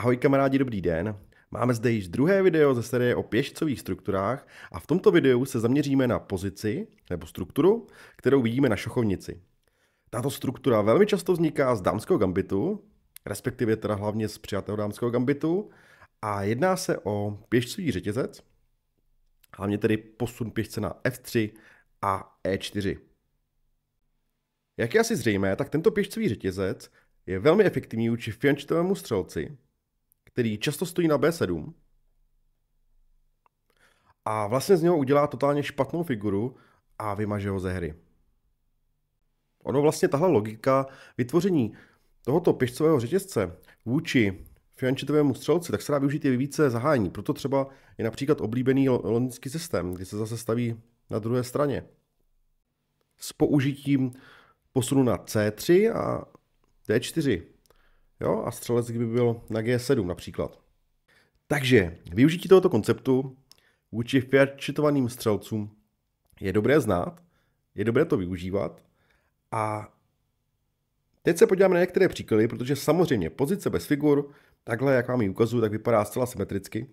Ahoj kamarádi, dobrý den. Máme zde již druhé video ze série o pěšcových strukturách a v tomto videu se zaměříme na pozici nebo strukturu, kterou vidíme na šachovnici. Tato struktura velmi často vzniká z dámského gambitu, respektive teda hlavně z přijatého dámského gambitu a jedná se o pěšcový řetězec, hlavně tedy posun pěšce na F3 a E4. Jak je asi zřejmé, tak tento pěšcový řetězec je velmi efektivní vůči fiančtovému střelci, který často stojí na B7 a vlastně z něho udělá totálně špatnou figuru a vymaže ho ze hry. Ono vlastně tahle logika vytvoření tohoto pěšcového řetězce vůči fiančitovému střelci, tak se dá využít i více zahájení. Proto třeba je například oblíbený londýnský systém, kdy se zase staví na druhé straně. S použitím posunu na C3 a D4. Jo? A střelec by byl na G7 například. Takže využití tohoto konceptu vůči vyarčitovaným střelcům je dobré znát, je dobré to využívat a teď se podíváme na některé příklady, protože samozřejmě pozice bez figur, takhle jak vám ji ukazuju, tak vypadá zcela symetricky,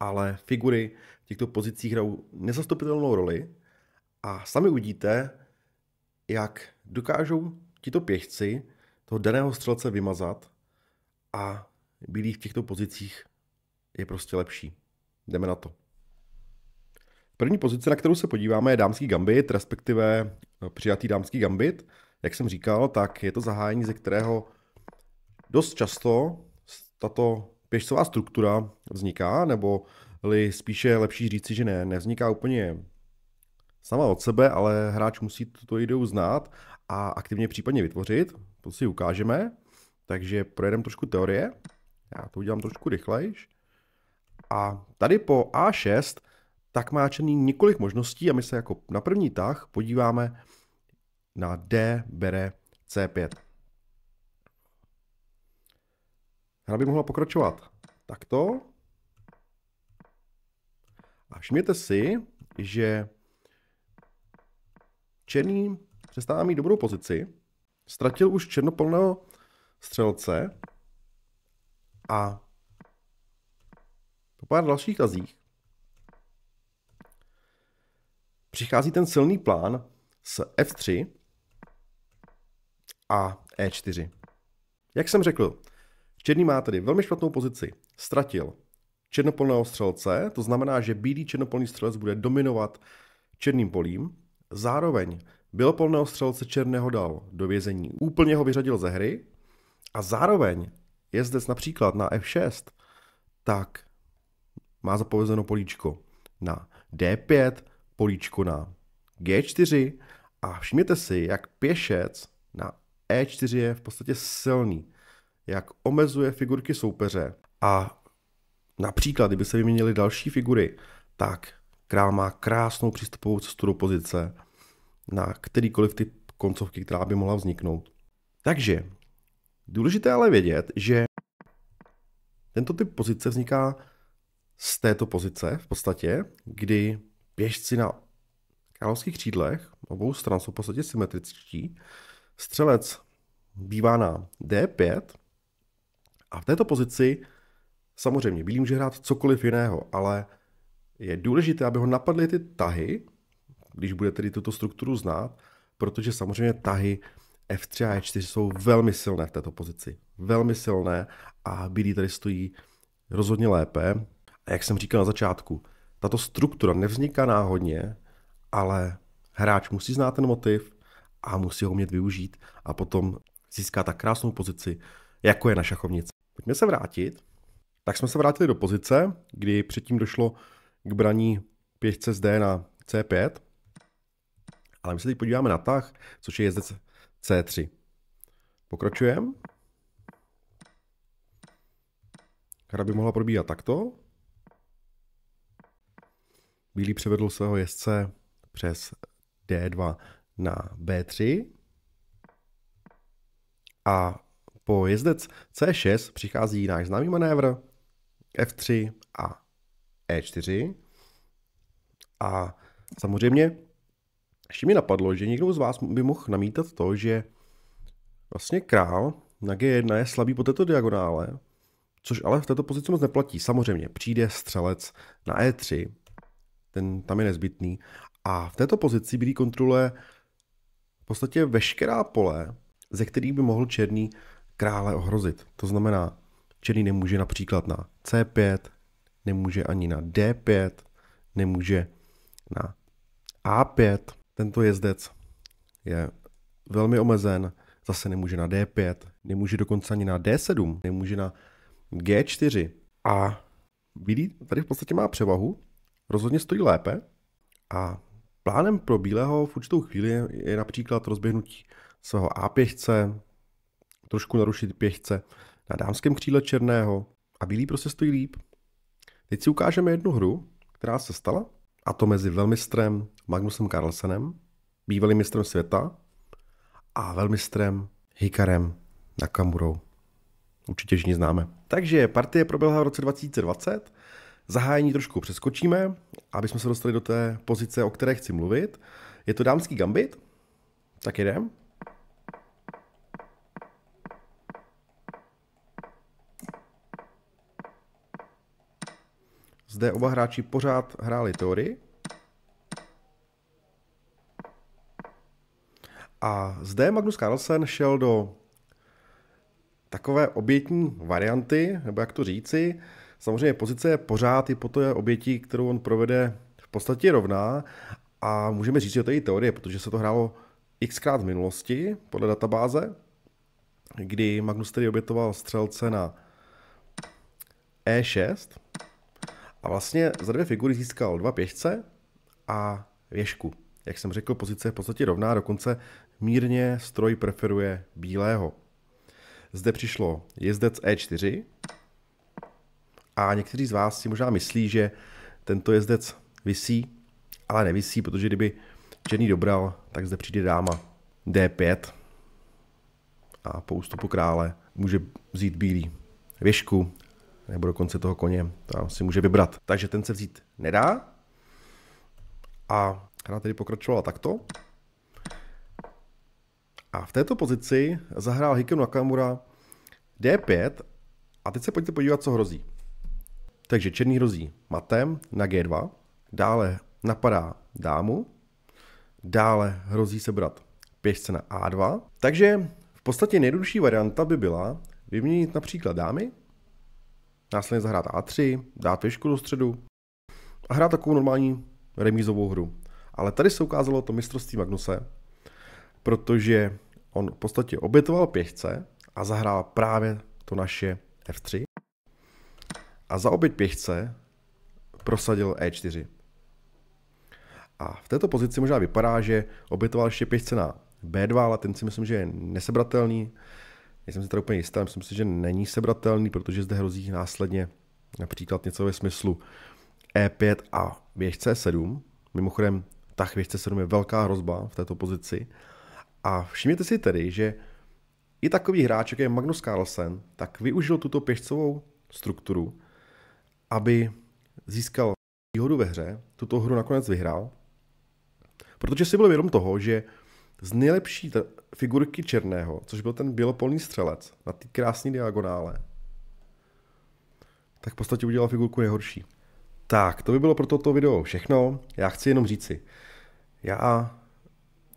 ale figury v těchto pozicích hrajou nezastupitelnou roli a sami uvidíte, jak dokážou tito pěšci toho daného střelce vymazat a bílý v těchto pozicích je prostě lepší. Jdeme na to. První pozice, na kterou se podíváme, je dámský gambit, respektive eh, přijatý dámský gambit. Jak jsem říkal, tak je to zahájení, ze kterého dost často tato pěšcová struktura vzniká, nebo li spíše lepší říci, že ne, nevzniká úplně sama od sebe, ale hráč musí tuto ideu znát a aktivně případně vytvořit to si ukážeme. Takže projedeme trošku teorie. Já to udělám trošku rychlejš. A tady po A6 tak má černý několik možností a my se jako na první tah podíváme na D bere C5. Hra by mohla pokračovat takto. A všimněte si, že černý přestává mít dobrou pozici, Ztratil už černopolného střelce a po pár dalších tazích přichází ten silný plán s F3 a E4. Jak jsem řekl, Černý má tedy velmi špatnou pozici. Ztratil černopolného střelce, to znamená, že bílý černopolný střelec bude dominovat černým polím. Zároveň bylo polného střelce Černého dal do vězení. Úplně ho vyřadil ze hry a zároveň jezdec například na F6, tak má zapovězeno políčko na D5, políčko na G4 a všimněte si, jak pěšec na E4 je v podstatě silný, jak omezuje figurky soupeře a například, kdyby se vyměnili další figury, tak král má krásnou přístupovou cestu do pozice na kterýkoliv ty koncovky, která by mohla vzniknout. Takže důležité ale vědět, že tento typ pozice vzniká z této pozice v podstatě, kdy pěšci na královských křídlech obou stran jsou v podstatě symetričtí. Střelec bývá na D5 a v této pozici samozřejmě bílý může hrát cokoliv jiného, ale je důležité, aby ho napadly ty tahy, když bude tedy tuto strukturu znát, protože samozřejmě tahy F3 a E4 jsou velmi silné v této pozici. Velmi silné a bílí tady stojí rozhodně lépe. A jak jsem říkal na začátku, tato struktura nevzniká náhodně, ale hráč musí znát ten motiv a musí ho umět využít a potom získá tak krásnou pozici, jako je na šachovnici. Pojďme se vrátit. Tak jsme se vrátili do pozice, kdy předtím došlo k braní pěšce d na C5 ale my se teď podíváme na tah, což je jezdec C3. Pokračujeme. Hra by mohla probíhat takto. Bílý převedl svého jezdce přes D2 na B3. A po jezdec C6 přichází náš známý manévr F3 a E4. A samozřejmě ještě mi napadlo, že někdo z vás by mohl namítat to, že vlastně král na G1 je slabý po této diagonále, což ale v této pozici moc neplatí. Samozřejmě přijde střelec na E3, ten tam je nezbytný, a v této pozici bílý kontroluje v podstatě veškerá pole, ze kterých by mohl černý krále ohrozit. To znamená, černý nemůže například na C5, nemůže ani na D5, nemůže na A5, tento jezdec je velmi omezen, zase nemůže na D5, nemůže dokonce ani na D7, nemůže na G4 a bílý tady v podstatě má převahu, rozhodně stojí lépe a plánem pro bílého v určitou chvíli je například rozběhnutí svého A5, trošku narušit pěchce na dámském křídle černého a bílý prostě stojí líp. Teď si ukážeme jednu hru, která se stala a to mezi velmistrem Magnusem Carlsenem, bývalým mistrem světa, a velmistrem Hikarem Nakamurou. Určitě všichni známe. Takže partie proběhla v roce 2020. Zahájení trošku přeskočíme, aby jsme se dostali do té pozice, o které chci mluvit. Je to dámský gambit, tak jdem. Zde oba hráči pořád hráli Tory. A zde Magnus Carlsen šel do takové obětní varianty, nebo jak to říci. Samozřejmě pozice je pořád i po té oběti, kterou on provede v podstatě rovná. A můžeme říct, že to je i teorie, protože se to hrálo xkrát v minulosti podle databáze, kdy Magnus tedy obětoval střelce na E6, a vlastně za dvě figury získal dva pěšce a věšku. Jak jsem řekl, pozice je v podstatě rovná, dokonce mírně stroj preferuje bílého. Zde přišlo jezdec E4 a někteří z vás si možná myslí, že tento jezdec visí, ale nevisí, protože kdyby černý dobral, tak zde přijde dáma D5 a po ústupu krále může vzít bílý věšku nebo dokonce toho koně, tam si může vybrat. Takže ten se vzít nedá. A hra tedy pokračovala takto. A v této pozici zahrál Hikaru Nakamura D5 a teď se pojďte podívat, co hrozí. Takže černý hrozí matem na G2, dále napadá dámu, dále hrozí sebrat pěšce na A2. Takže v podstatě nejjednodušší varianta by byla vyměnit například dámy, následně zahrát A3, dát pěšku do středu a hrát takovou normální remízovou hru. Ale tady se ukázalo to mistrovství Magnuse, protože on v podstatě obětoval pěšce a zahrál právě to naše F3 a za oběť pěšce prosadil E4. A v této pozici možná vypadá, že obětoval ještě pěšce na B2, ale ten si myslím, že je nesebratelný. Nejsem si tady úplně jistý, myslím si, že není sebratelný, protože zde hrozí následně například něco ve smyslu E5 a věžce 7. Mimochodem, tah věžce 7 je velká hrozba v této pozici. A všimněte si tedy, že i takový hráč, jako je Magnus Carlsen, tak využil tuto pěšcovou strukturu, aby získal výhodu ve hře, tuto hru nakonec vyhrál, protože si byl vědom toho, že z nejlepší t- figurky Černého, což byl ten bělopolný střelec na té krásné diagonále, tak v podstatě udělal figurku nejhorší. Tak, to by bylo pro toto video všechno. Já chci jenom říci, já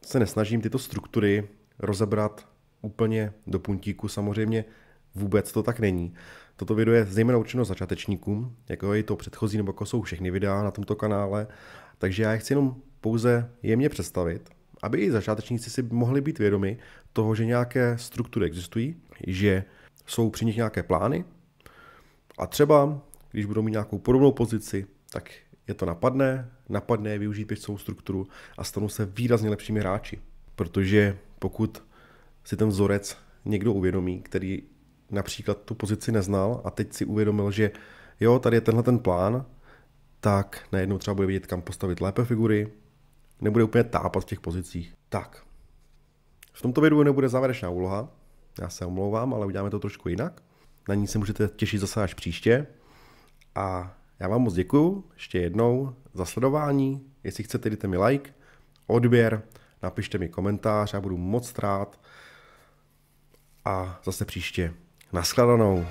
se nesnažím tyto struktury rozebrat úplně do puntíku, samozřejmě vůbec to tak není. Toto video je zejména určeno začátečníkům, jako je to předchozí nebo jako jsou všechny videa na tomto kanále, takže já je chci jenom pouze jemně představit, aby i začátečníci si mohli být vědomi toho, že nějaké struktury existují, že jsou při nich nějaké plány a třeba, když budou mít nějakou podobnou pozici, tak je to napadne, napadne využít pěšcovou strukturu a stanou se výrazně lepšími hráči. Protože pokud si ten vzorec někdo uvědomí, který například tu pozici neznal a teď si uvědomil, že jo, tady je tenhle ten plán, tak najednou třeba bude vidět, kam postavit lépe figury, nebude úplně tápat v těch pozicích. Tak, v tomto videu nebude závěrečná úloha, já se omlouvám, ale uděláme to trošku jinak. Na ní se můžete těšit zase až příště. A já vám moc děkuju ještě jednou za sledování. Jestli chcete, dejte mi like, odběr, napište mi komentář, já budu moc rád. A zase příště. Naschledanou.